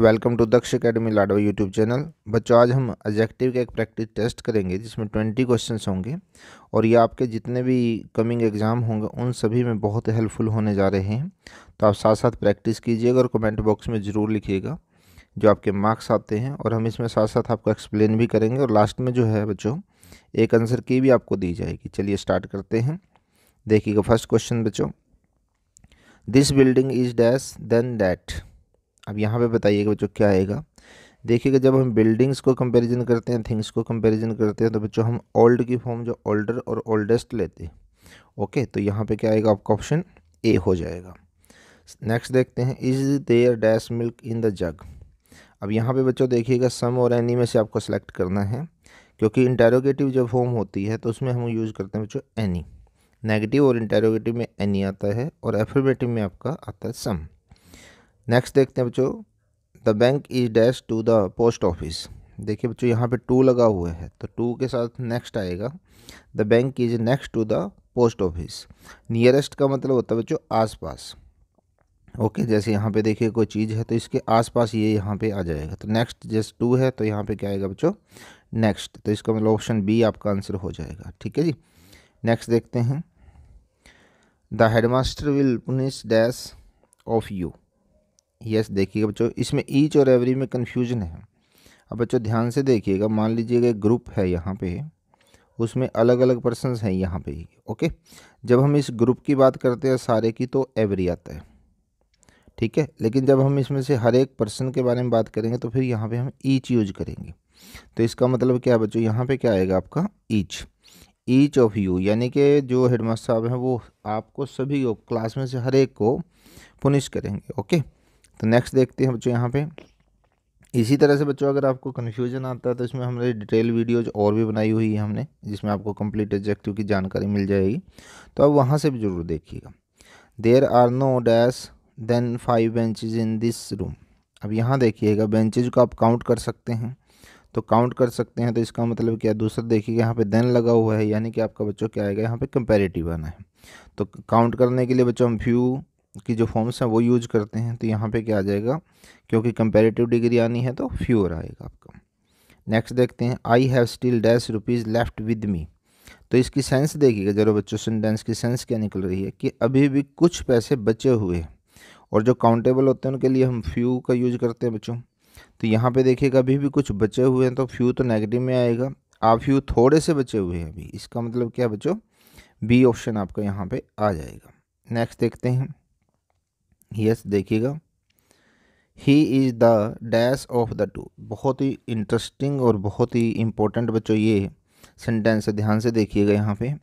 Welcome to Daksh academy Ladwa YouTube channel बच्चों आज हम एजेक्टिव का एक प्रैक्टिस टेस्ट करेंगे जिसमें ट्वेंटी क्वेश्चंस होंगे और ये आपके जितने भी कमिंग एग्ज़ाम होंगे उन सभी में बहुत हेल्पफुल होने जा रहे हैं तो आप साथ साथ प्रैक्टिस कीजिएगा और कमेंट बॉक्स में ज़रूर लिखिएगा जो आपके मार्क्स आते हैं और हम इसमें साथ साथ आपको एक्सप्लेन भी करेंगे और लास्ट में जो है बच्चों एक आंसर की भी आपको दी जाएगी चलिए स्टार्ट करते हैं देखिएगा फर्स्ट क्वेश्चन बच्चों this building is dash than that अब यहाँ पे बताइएगा बच्चों क्या आएगा देखिएगा जब हम बिल्डिंग्स को कंपैरिजन करते हैं थिंग्स को कंपैरिजन करते हैं तो बच्चों हम ओल्ड की फॉर्म जो ओल्डर और ओल्डेस्ट लेते हैं ओके तो यहाँ पे क्या आएगा आपका ऑप्शन ए हो जाएगा नेक्स्ट देखते हैं is there dash milk in the jug अब यहाँ पे बच्चों देखिएगा सम और एनी में से आपको सेलेक्ट करना है क्योंकि इंटेरोगेटिव जब फॉर्म होती है तो उसमें हम यूज़ करते हैं बच्चों एनी नेगेटिव और इंटेरोगेटिव में एनी आता है और एफर्मेटिव में आपका आता है सम नेक्स्ट देखते हैं बच्चों the bank is dash to the post office देखिए बच्चों यहाँ पे टू लगा हुआ है तो टू के साथ नेक्स्ट आएगा the bank is next to the post office nearest का मतलब होता है बच्चों आसपास ओके okay, जैसे यहाँ पे देखिए कोई चीज़ है तो इसके आसपास ये यहाँ पे आ जाएगा तो नेक्स्ट जैसे टू है तो यहाँ पे क्या आएगा बच्चों नेक्स्ट तो इसका मतलब ऑप्शन बी आपका आंसर हो जाएगा ठीक है जी नेक्स्ट देखते हैं the headmaster will punish dash of you yes देखिएगा बच्चों इसमें ईच और एवरी में कन्फ्यूजन है अब बच्चों ध्यान से देखिएगा मान लीजिएगा एक ग्रुप है यहाँ पे उसमें अलग अलग पर्सन हैं यहाँ पे ओके जब हम इस ग्रुप की बात करते हैं सारे की तो एवरी आता है ठीक है लेकिन जब हम इसमें से हर एक पर्सन के बारे में बात करेंगे तो फिर यहाँ पे हम ईच यूज करेंगे तो इसका मतलब क्या है बच्चों यहाँ पे क्या आएगा आपका ईच ईच ऑफ यू यानी कि जो हेडमास्टर साहब हैं वो आपको सभी क्लास में से हर एक को पुनिश करेंगे ओके तो नेक्स्ट देखते हैं बच्चों यहाँ पे इसी तरह से बच्चों अगर आपको कन्फ्यूजन आता है तो इसमें हमने डिटेल वीडियोज और भी बनाई हुई है हमने जिसमें आपको कंप्लीट एब्जेक्टिव की जानकारी मिल जाएगी तो आप वहाँ से भी ज़रूर देखिएगा there are no dash than five benches in this room अब यहाँ देखिएगा बेंचेज को आप काउंट कर सकते हैं तो काउंट कर सकते हैं तो इसका मतलब क्या दूसरा देखिएगा यहाँ पे देन लगा हुआ है यानी कि आपका बच्चों क्या आएगा यहाँ पे कंपेरेटिव आना है तो काउंट करने के लिए बच्चों हम फ्यू की जो फॉर्म्स हैं वो यूज करते हैं तो यहाँ पे क्या आ जाएगा क्योंकि कंपेरेटिव डिग्री आनी है तो फ्यूअर आएगा आपका नेक्स्ट देखते हैं I have still dash rupees left with me तो इसकी सेंस देखिएगा जरा बच्चों सेंटेंस की सेंस क्या निकल रही है कि अभी भी कुछ पैसे बचे हुए हैं और जो काउंटेबल होते हैं उनके लिए हम फ्यू का यूज करते हैं बच्चों तो यहाँ पे देखिएगा अभी भी कुछ बचे हुए हैं तो फ्यू तो नेगेटिव में आएगा आप फ्यू थोड़े से बचे हुए हैं अभी इसका मतलब क्या बच्चों बी ऑप्शन आपका यहाँ पर आ जाएगा नेक्स्ट देखते हैं यस देखिएगा he is the dash of the two बहुत ही इंटरेस्टिंग और बहुत ही इम्पोर्टेंट बच्चों ये सेंटेंस है ध्यान से देखिएगा यहाँ पे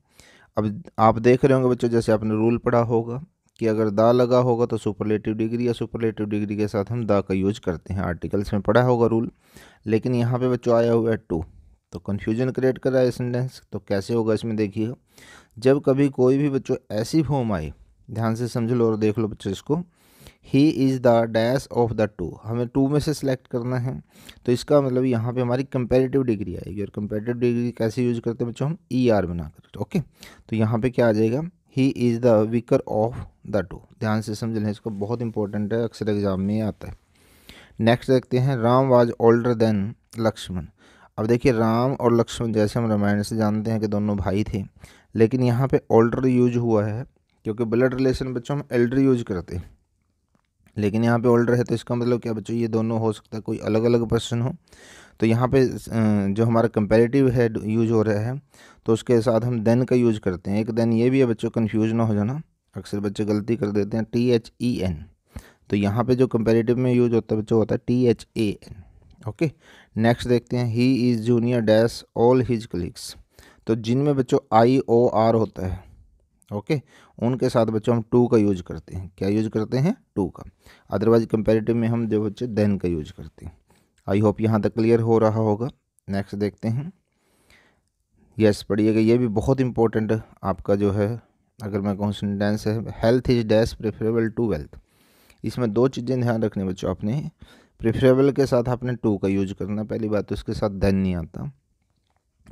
अब आप देख रहे होंगे बच्चों जैसे आपने रूल पढ़ा होगा कि अगर दा लगा होगा तो सुपरलेटिव डिग्री या सुपरलेटिव डिग्री के साथ हम दा का यूज करते हैं आर्टिकल्स में पढ़ा होगा रूल लेकिन यहाँ पे बच्चों आया हुआ है टू तो कन्फ्यूजन क्रिएट कर रहा है सेंटेंस तो कैसे होगा इसमें देखिएगा जब कभी कोई भी बच्चों ऐसी फॉर्म आए ध्यान से समझ लो और देख लो बच्चों इसको he is the dash of the two हमें टू में से सिलेक्ट करना है तो इसका मतलब यहाँ पे हमारी कंपेरेटिव डिग्री आएगी और कंपेरेटिव डिग्री कैसे यूज करते हैं बच्चों हम ई e आर बना करते ओके तो यहाँ पे क्या आ जाएगा he is the weaker of the two ध्यान से समझ लें इसको बहुत इंपॉर्टेंट है अक्सर एग्जाम में आता है नेक्स्ट देखते हैं Ram was older than Lakshman अब देखिए राम और लक्ष्मण जैसे हम रामायण से जानते हैं कि दोनों भाई थे लेकिन यहाँ पे ओल्डर यूज हुआ है क्योंकि ब्लड रिलेशन बच्चों हम एल्डर यूज करते हैं लेकिन यहाँ पे ऑल्डर है तो इसका मतलब क्या बच्चों ये दोनों हो सकता है कोई अलग अलग पर्सन हो तो यहाँ पे जो हमारा कंपेरेटिव है यूज हो रहा है तो उसके साथ हम देन का यूज करते हैं एक देन ये भी है बच्चों कन्फ्यूज ना हो जाना अक्सर बच्चे गलती कर देते हैं टी एच ई एन तो यहाँ पे जो कंपेरेटिव में यूज होता है बच्चों होता है T H A N okay next देखते हैं he is junior dash all his clicks तो जिनमें बच्चों आई ओ आर होता है ओके okay? उनके साथ बच्चों हम टू का यूज करते हैं क्या यूज करते हैं टू का अदरवाइज कंपेरेटिव में हम जो बच्चे देन का यूज करते हैं आई होप यहाँ तक क्लियर हो रहा होगा नेक्स्ट देखते हैं यस yes, पढ़िएगा ये भी बहुत इंपॉर्टेंट आपका जो है अगर मैं कहूँ सेंटेंस है health is dash preferable to wealth इसमें दो चीज़ें ध्यान रखनी बच्चों आपने प्रेफरेबल के साथ आपने टू का यूज करना पहली बात तो उसके साथ देन नहीं आता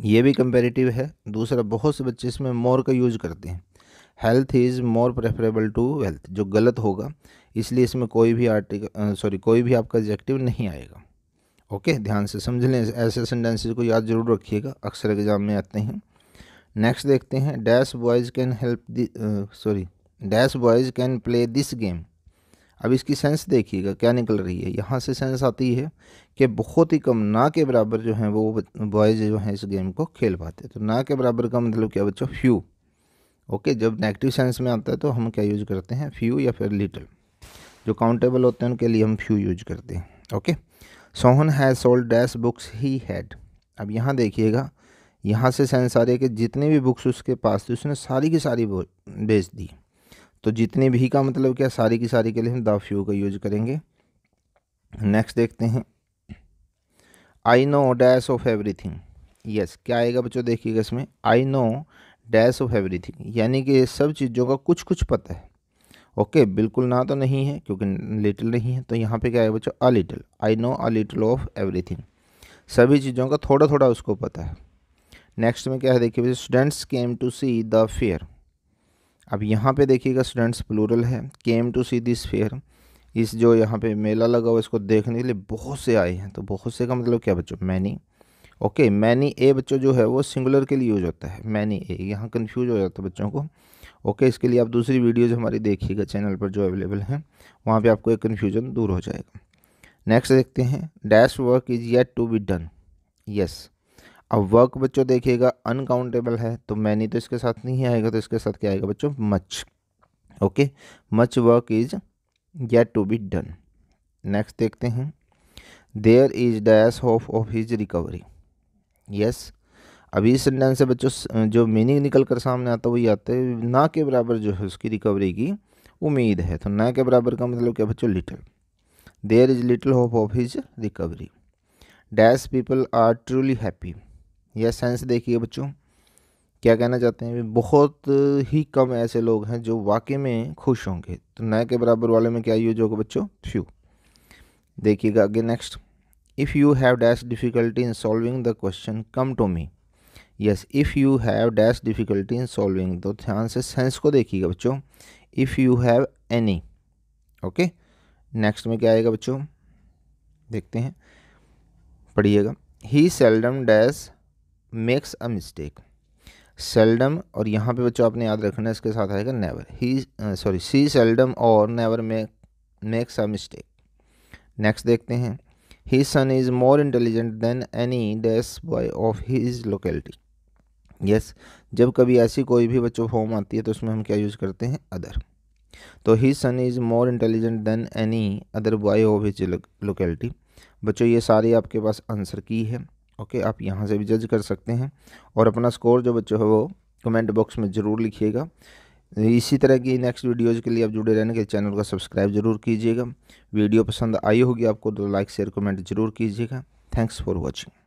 ये भी कंपेरेटिव है दूसरा बहुत से बच्चे इसमें मोर का यूज करते हैं health is more preferable to wealth जो गलत होगा इसलिए इसमें कोई भी आर्टिकल सॉरी कोई भी आपका एग्जेक्टिव नहीं आएगा ओके ध्यान से समझ लें ऐसे सेंटेंसेज को याद जरूर रखिएगा अक्सर एग्जाम में आते हैं नेक्स्ट देखते हैं dash boys can help sorry dash boys can play this game अब इसकी सेंस देखिएगा क्या निकल रही है यहाँ से सेंस आती है कि बहुत ही कम ना के बराबर जो हैं वो बॉयज़ जो हैं इस गेम को खेल पाते तो ना के बराबर का मतलब क्या बच्चों फ्यू ओके जब नेगेटिव सेंस में आता है तो हम क्या यूज़ करते हैं फ्यू या फिर लिटल जो काउंटेबल होते हैं उनके लिए हम फ्यू यूज करते हैं okay Sohan has sold dash books he had अब यहाँ देखिएगा यहाँ से सेंस आ रही है कि जितनी भी बुक्स उसके पास थी उसने सारी की सारी बेच दी तो जितनी भी का मतलब क्या सारी की सारी के लिए हम द फ्यू का यूज करेंगे नेक्स्ट देखते हैं I know dash of everything yes क्या आएगा बच्चों देखिएगा इसमें I know dash of everything यानी कि सब चीज़ों का कुछ कुछ पता है ओके okay, बिल्कुल ना तो नहीं है क्योंकि लिटिल नहीं है तो यहाँ पे क्या है बच्चों a little I know a little of everything सभी चीज़ों का थोड़ा थोड़ा उसको पता है नेक्स्ट में क्या है देखिए बच्चों students came to see the fair अब यहाँ पे देखिएगा स्टूडेंट्स प्लूरल है came to see this fair इस जो यहाँ पे मेला लगा हुआ इसको देखने के लिए बहुत से आए हैं तो बहुत से का मतलब क्या बच्चों मैनी ओके मैनी ए बच्चों जो है वो सिंगुलर के लिए यूज होता है मैनी ए यहाँ कन्फ्यूज हो जाता है बच्चों को ओके इसके लिए आप दूसरी वीडियोज़ हमारी देखिएगा चैनल पर जो अवेलेबल हैं वहाँ पर आपको एक कन्फ्यूजन दूर हो जाएगा नेक्स्ट देखते हैं dash work is yet to be done yes अब वर्क बच्चों देखिएगा अनकाउंटेबल है तो मैनी तो इसके साथ नहीं आएगा तो इसके साथ क्या आएगा बच्चों much okay much work is yet to be done next देखते हैं there is dash hope of his recovery yes अभी इस सेंटेंस से बच्चों जो मीनिंग निकल कर सामने आता है वही आता है ना के बराबर जो है उसकी रिकवरी की उम्मीद है तो ना के बराबर का मतलब क्या बच्चों little there is little hope of his recovery dash people are truly happy यह सेंस देखिए बच्चों क्या कहना चाहते हैं बहुत ही कम ऐसे लोग हैं जो वाकई में खुश होंगे तो नए के बराबर वाले में क्या यूज होगा बच्चों फ्यू देखिएगा आगे next if you have dash difficulty in solving the question come to me yes if you have dash difficulty in solving तो ध्यान से सेंस को देखिएगा बच्चों if you have any okay next में क्या आएगा बच्चों देखते हैं पढ़िएगा he seldom dash makes a mistake seldom और यहाँ पे बच्चों आपने याद रखना इसके साथ आएगा never he sorry see seldom और never make makes a mistake next देखते हैं His son is more intelligent than any dash boy of his locality. Yes yes, जब कभी ऐसी कोई भी बच्चों फॉर्म आती है तो उसमें हम क्या यूज़ करते हैं अदर तो he son is more intelligent than any other boy of his locality बच्चों ये सारे आपके पास आंसर की है ओके आप यहाँ से भी जज कर सकते हैं और अपना स्कोर जो बच्चों है वो कमेंट बॉक्स में ज़रूर लिखिएगा इसी तरह की नेक्स्ट वीडियोज़ के लिए आप जुड़े रहने के चैनल को सब्सक्राइब जरूर कीजिएगा वीडियो पसंद आई होगी आपको तो लाइक शेयर कमेंट जरूर कीजिएगा थैंक्स फॉर वॉचिंग